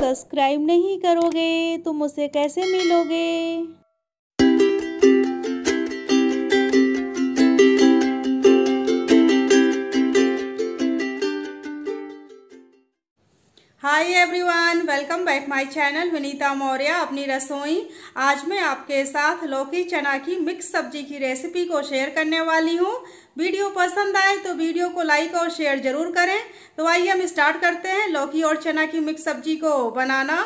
subscribe नहीं करोगे तो मुझसे कैसे मिलोगे hi everyone welcome back my channel Vinita Maurya अपनी रसोई आज मैं आपके साथ लौकी चना की मिक्स सब्जी की रेसिपी को शेयर करने वाली हूँ वीडियो पसंद आए तो वीडियो को लाइक और शेयर जरूर करें तो आइए हम स्टार्ट करते हैं लौकी और चना की मिक्स सब्जी को बनाना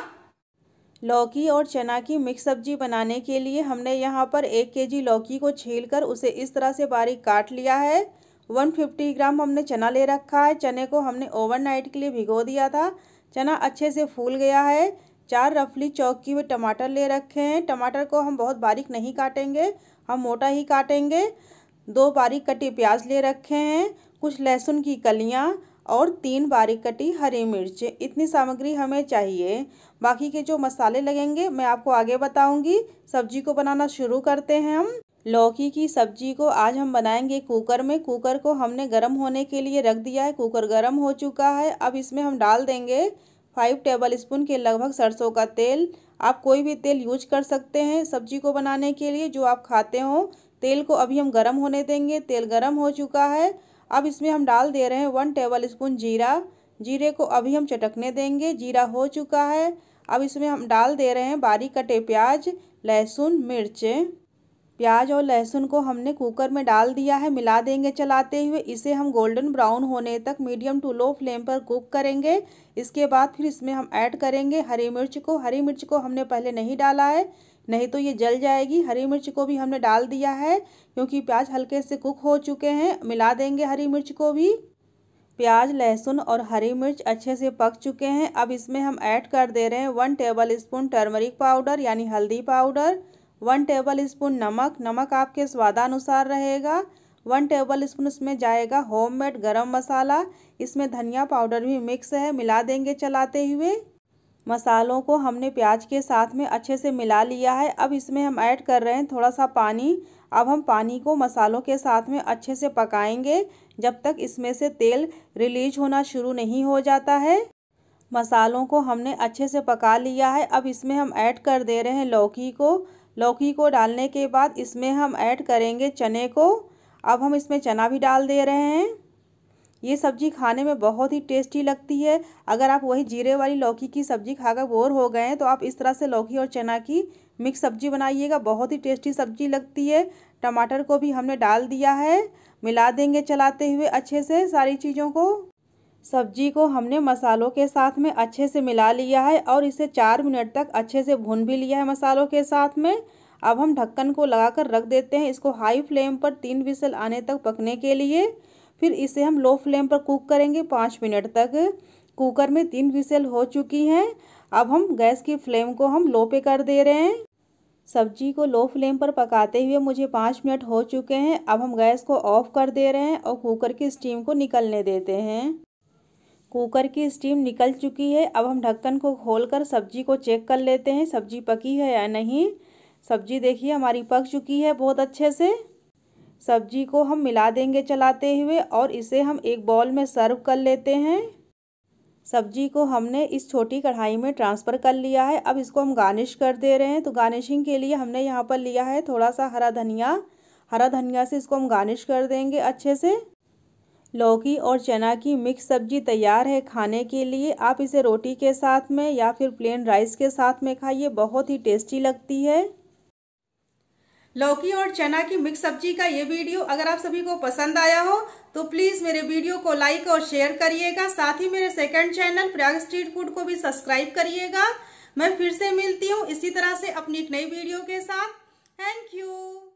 लौकी और चना की मिक्स सब्जी बनाने के लिए हमने यहाँ पर एक के लौकी को छील उसे इस तरह से बारीक काट लिया है 150 ग्राम हमने चना ले रखा है चने को हमने ओवरनाइट के लिए भिगो दिया था चना अच्छे से फूल गया है चार रफली चौक की हुए टमाटर ले रखे हैं टमाटर को हम बहुत बारीक नहीं काटेंगे हम मोटा ही काटेंगे दो बारीक कटी प्याज ले रखे हैं कुछ लहसुन की कलियाँ और तीन बारीक कटी हरी मिर्च इतनी सामग्री हमें चाहिए बाकी के जो मसाले लगेंगे मैं आपको आगे बताऊंगी सब्जी को बनाना शुरू करते हैं हम लौकी की सब्जी को आज हम बनाएंगे कुकर में कुकर को हमने गर्म होने के लिए रख दिया है कुकर गर्म हो चुका है अब इसमें हम डाल देंगे फाइव टेबल स्पून के लगभग सरसों का तेल आप कोई भी तेल यूज कर सकते हैं सब्जी को बनाने के लिए जो आप खाते हो तेल को अभी हम गर्म होने देंगे तेल गर्म हो चुका है अब इसमें हम डाल दे रहे हैं वन टेबल स्पून जीरा जीरे को अभी हम चटकने देंगे जीरा हो चुका है अब इसमें हम डाल दे रहे हैं बारीक कटे प्याज लहसुन मिर्च प्याज और लहसुन को हमने कुकर में डाल दिया है मिला देंगे चलाते हुए इसे हम गोल्डन ब्राउन होने तक मीडियम टू लो फ्लेम पर कुक करेंगे इसके बाद फिर इसमें हम ऐड करेंगे हरी मिर्च को हरी मिर्च को हमने पहले नहीं डाला है नहीं तो ये जल जाएगी हरी मिर्च को भी हमने डाल दिया है क्योंकि प्याज हल्के से कुक हो चुके हैं मिला देंगे हरी मिर्च को भी प्याज लहसुन और हरी मिर्च अच्छे से पक चुके हैं अब इसमें हम ऐड कर दे रहे हैं one tablespoon turmeric powder यानी हल्दी पाउडर वन टेबल स्पून नमक नमक आपके स्वादानुसार रहेगा वन टेबल स्पून इसमें जाएगा होममेड गरम मसाला इसमें धनिया पाउडर भी मिक्स है मिला देंगे चलाते हुए मसालों को हमने प्याज के साथ में अच्छे से मिला लिया है अब इसमें हम ऐड कर रहे हैं थोड़ा सा पानी अब हम पानी को मसालों के साथ में अच्छे से पकाएंगे जब तक इसमें से तेल रिलीज होना शुरू नहीं हो जाता है मसालों को हमने अच्छे से पका लिया है अब इसमें हम ऐड कर दे रहे हैं लौकी को लौकी को डालने के बाद इसमें हम ऐड करेंगे चने को अब हम इसमें चना भी डाल दे रहे हैं ये सब्ज़ी खाने में बहुत ही टेस्टी लगती है अगर आप वही जीरे वाली लौकी की सब्ज़ी खाकर बोर हो गए हैं तो आप इस तरह से लौकी और चना की मिक्स सब्ज़ी बनाइएगा बहुत ही टेस्टी सब्ज़ी लगती है टमाटर को भी हमने डाल दिया है मिला देंगे चलाते हुए अच्छे से सारी चीज़ों को सब्जी को हमने मसालों के साथ में अच्छे से मिला लिया है और इसे चार मिनट तक अच्छे से भून भी लिया है मसालों के साथ में अब हम ढक्कन को लगाकर रख देते हैं इसको हाई फ्लेम पर तीन विसल आने तक पकने के लिए फिर इसे हम लो फ्लेम पर कुक करेंगे पाँच मिनट तक कुकर में तीन विसल हो चुकी हैं अब हम गैस की फ्लेम को हम लो पे कर दे रहे हैं सब्जी को लो फ्लेम पर पकाते हुए मुझे पाँच मिनट हो चुके हैं अब हम गैस को ऑफ़ कर दे रहे हैं और कुकर की स्टीम को निकलने देते हैं कुकर की स्टीम निकल चुकी है अब हम ढक्कन को खोलकर सब्जी को चेक कर लेते हैं सब्जी पकी है या नहीं सब्जी देखिए हमारी पक चुकी है बहुत अच्छे से सब्जी को हम मिला देंगे चलाते हुए और इसे हम एक बॉल में सर्व कर लेते हैं सब्जी को हमने इस छोटी कढ़ाई में ट्रांसफ़र कर लिया है अब इसको हम गार्निश कर दे रहे हैं तो गार्निशिंग के लिए हमने यहाँ पर लिया है थोड़ा सा हरा धनिया हरा धनिया से इसको हम गार्निश कर देंगे अच्छे से लौकी और चना की मिक्स सब्जी तैयार है खाने के लिए आप इसे रोटी के साथ में या फिर प्लेन राइस के साथ में खाइए बहुत ही टेस्टी लगती है लौकी और चना की मिक्स सब्जी का ये वीडियो अगर आप सभी को पसंद आया हो तो प्लीज़ मेरे वीडियो को लाइक और शेयर करिएगा साथ ही मेरे second channel Prayag street food को भी सब्सक्राइब करिएगा मैं फिर से मिलती हूँ इसी तरह से अपनी एक नई वीडियो के साथ थैंक यू